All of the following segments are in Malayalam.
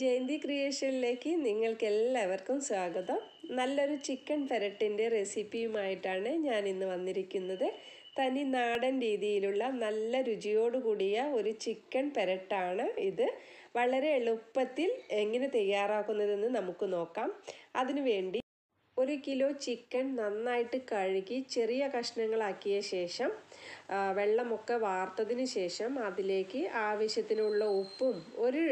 ജയന്തി ക്രിയേഷനിലേക്ക് നിങ്ങൾക്ക് എല്ലാവർക്കും സ്വാഗതം നല്ലൊരു ചിക്കൻ പെരട്ടിൻ്റെ റെസിപ്പിയുമായിട്ടാണ് ഞാൻ ഇന്ന് വന്നിരിക്കുന്നത് തനി നാടൻ രീതിയിലുള്ള നല്ല രുചിയോട് കൂടിയ ഒരു ചിക്കൻ പെരട്ടാണ് ഇത് വളരെ എളുപ്പത്തിൽ എങ്ങനെ തയ്യാറാക്കുന്നതെന്ന് നമുക്ക് നോക്കാം അതിനുവേണ്ടി ഒരു കിലോ ചിക്കൻ നന്നായിട്ട് കഴുകി ചെറിയ കഷ്ണങ്ങളാക്കിയ ശേഷം വെള്ളമൊക്കെ വാർത്തതിന് ശേഷം അതിലേക്ക് ആവശ്യത്തിനുള്ള ഉപ്പും ഒരു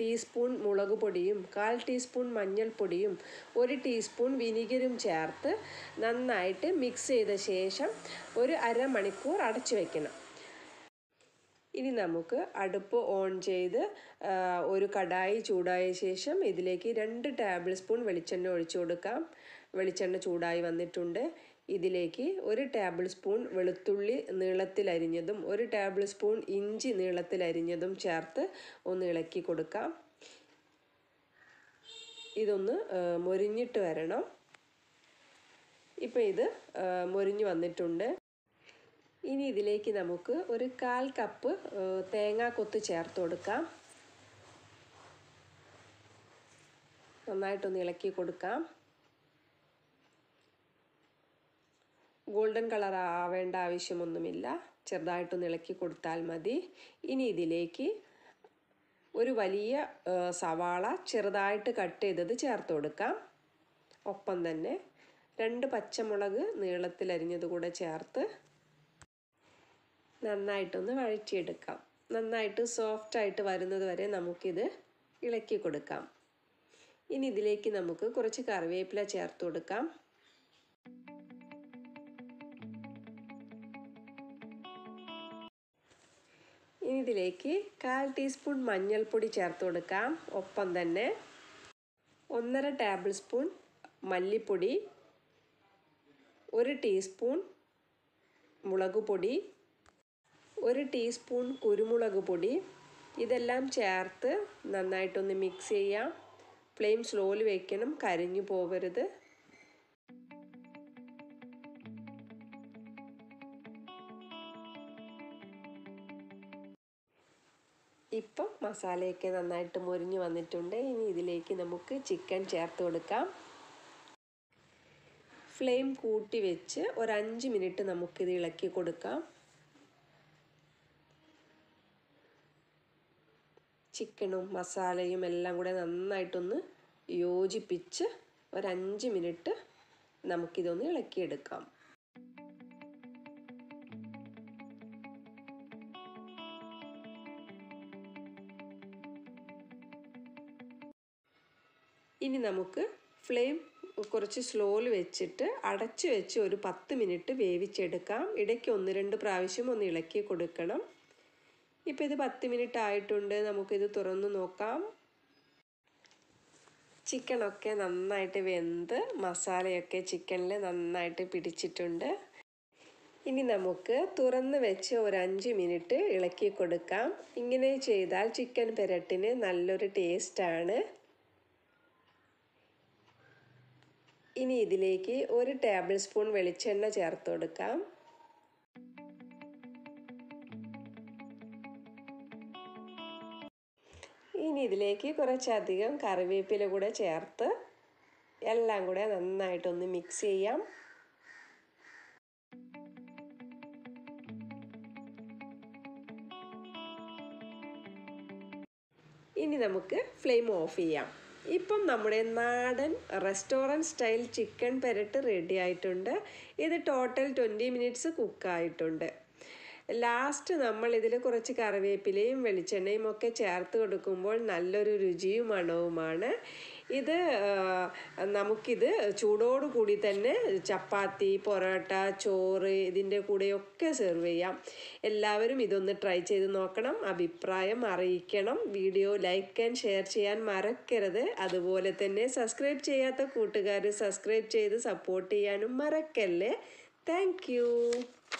ടീസ്പൂൺ മുളക് പൊടിയും കാൽ ടീസ്പൂൺ മഞ്ഞൾപ്പൊടിയും ഒരു ടീസ്പൂൺ വിനീഗറും ചേർത്ത് നന്നായിട്ട് മിക്സ് ചെയ്ത ശേഷം ഒരു അരമണിക്കൂർ അടച്ചു വയ്ക്കണം ഇനി നമുക്ക് അടുപ്പ് ഓൺ ചെയ്ത് ഒരു കടായി ചൂടായ ശേഷം ഇതിലേക്ക് രണ്ട് ടേബിൾ സ്പൂൺ വെളിച്ചെണ്ണ ഒഴിച്ചു കൊടുക്കാം വെളിച്ചെണ്ണ ചൂടായി വന്നിട്ടുണ്ട് ഇതിലേക്ക് ഒരു ടേബിൾ സ്പൂൺ വെളുത്തുള്ളി നീളത്തിലരിഞ്ഞതും ഒരു ടേബിൾ സ്പൂൺ ഇഞ്ചി നീളത്തിലരിഞ്ഞതും ചേർത്ത് ഒന്ന് ഇളക്കി കൊടുക്കാം ഇതൊന്ന് മൊരിഞ്ഞിട്ട് വരണം ഇപ്പം ഇത് മൊരിഞ്ഞു വന്നിട്ടുണ്ട് ഇനി ഇതിലേക്ക് നമുക്ക് ഒരു കാൽ കപ്പ് തേങ്ങാക്കൊത്ത് ചേർത്ത് കൊടുക്കാം നന്നായിട്ടൊന്ന് ഇളക്കി കൊടുക്കാം ഗോൾഡൻ കളർ ആവേണ്ട ആവശ്യമൊന്നുമില്ല ചെറുതായിട്ടൊന്ന് ഇളക്കി കൊടുത്താൽ മതി ഇനി ഇതിലേക്ക് ഒരു വലിയ സവാള ചെറുതായിട്ട് കട്ട് ചെയ്തത് ചേർത്ത് കൊടുക്കാം ഒപ്പം തന്നെ രണ്ട് പച്ചമുളക് നീളത്തിൽ അരിഞ്ഞത് കൂടെ ചേർത്ത് നന്നായിട്ടൊന്ന് വഴറ്റിയെടുക്കാം നന്നായിട്ട് സോഫ്റ്റായിട്ട് വരുന്നത് വരെ നമുക്കിത് ഇളക്കി കൊടുക്കാം ഇനി ഇതിലേക്ക് നമുക്ക് കുറച്ച് കറിവേപ്പില ചേർത്ത് കൊടുക്കാം ഇതിലേക്ക് കാൽ ടീസ്പൂൺ മഞ്ഞൾപ്പൊടി ചേർത്ത് കൊടുക്കാം ഒപ്പം തന്നെ ഒന്നര ടേബിൾ സ്പൂൺ മല്ലിപ്പൊടി ഒരു ടീസ്പൂൺ മുളക് പൊടി ഒരു ടീസ്പൂൺ കുരുമുളക് പൊടി ഇതെല്ലാം ചേർത്ത് നന്നായിട്ടൊന്ന് മിക്സ് ചെയ്യാം ഫ്ലെയിം സ്ലോയിൽ വയ്ക്കണം കരിഞ്ഞു പോകരുത് ഇപ്പം മസാലയൊക്കെ നന്നായിട്ട് മുരിഞ്ഞ് വന്നിട്ടുണ്ട് ഇനി ഇതിലേക്ക് നമുക്ക് ചിക്കൻ ചേർത്ത് കൊടുക്കാം ഫ്ലെയിം കൂട്ടി വെച്ച് ഒരു അഞ്ച് മിനിറ്റ് നമുക്കിത് ഇളക്കി കൊടുക്കാം ചിക്കനും മസാലയും എല്ലാം കൂടെ നന്നായിട്ടൊന്ന് യോജിപ്പിച്ച് ഒരഞ്ച് മിനിറ്റ് നമുക്കിതൊന്ന് ഇളക്കിയെടുക്കാം ഇനി നമുക്ക് ഫ്ലെയിം കുറച്ച് സ്ലോയിൽ വെച്ചിട്ട് അടച്ചു വെച്ച് ഒരു പത്ത് മിനിറ്റ് വേവിച്ചെടുക്കാം ഇടയ്ക്ക് ഒന്ന് രണ്ട് പ്രാവശ്യം ഒന്ന് ഇളക്കി കൊടുക്കണം ഇപ്പം ഇത് പത്ത് മിനിറ്റ് ആയിട്ടുണ്ട് നമുക്കിത് തുറന്ന് നോക്കാം ചിക്കനൊക്കെ നന്നായിട്ട് വെന്ത് മസാലയൊക്കെ ചിക്കനിൽ നന്നായിട്ട് പിടിച്ചിട്ടുണ്ട് ഇനി നമുക്ക് തുറന്ന് വെച്ച് ഒരു അഞ്ച് മിനിറ്റ് ഇളക്കി കൊടുക്കാം ഇങ്ങനെ ചെയ്താൽ ചിക്കൻ പെരട്ടിന് നല്ലൊരു ടേസ്റ്റാണ് ഇനി ഇതിലേക്ക് ഒരു ടേബിൾ സ്പൂൺ വെളിച്ചെണ്ണ ചേർത്ത് കൊടുക്കാം ഇനി ഇതിലേക്ക് കുറച്ചധികം കറിവേപ്പില കൂടെ ചേർത്ത് എല്ലാം കൂടെ നന്നായിട്ടൊന്ന് മിക്സ് ചെയ്യാം ഇനി നമുക്ക് ഫ്ലെയിം ഓഫ് ചെയ്യാം ഇപ്പം നമ്മുടെ നാടൻ റെസ്റ്റോറൻറ്റ് സ്റ്റൈൽ ചിക്കൻ പെരട്ട് റെഡി ആയിട്ടുണ്ട് ഇത് ടോട്ടൽ ട്വൻറ്റി മിനിറ്റ്സ് കുക്കായിട്ടുണ്ട് ലാസ്റ്റ് നമ്മൾ ഇതിൽ കുറച്ച് കറിവേപ്പിലയും വെളിച്ചെണ്ണയും ഒക്കെ ചേർത്ത് കൊടുക്കുമ്പോൾ നല്ലൊരു രുചിയും മണവുമാണ് ഇത് നമുക്കിത് കൂടി തന്നെ ചപ്പാത്തി പൊറോട്ട ചോറ് ഇതിൻ്റെ കൂടെയൊക്കെ സെർവ് ചെയ്യാം എല്ലാവരും ഇതൊന്ന് ട്രൈ ചെയ്ത് നോക്കണം അഭിപ്രായം അറിയിക്കണം വീഡിയോ ലൈക്ക് ആൻഡ് ഷെയർ ചെയ്യാൻ മറക്കരുത് അതുപോലെ തന്നെ സബ്സ്ക്രൈബ് ചെയ്യാത്ത കൂട്ടുകാർ സബ്സ്ക്രൈബ് ചെയ്ത് സപ്പോർട്ട് ചെയ്യാനും മറക്കല്ലേ താങ്ക്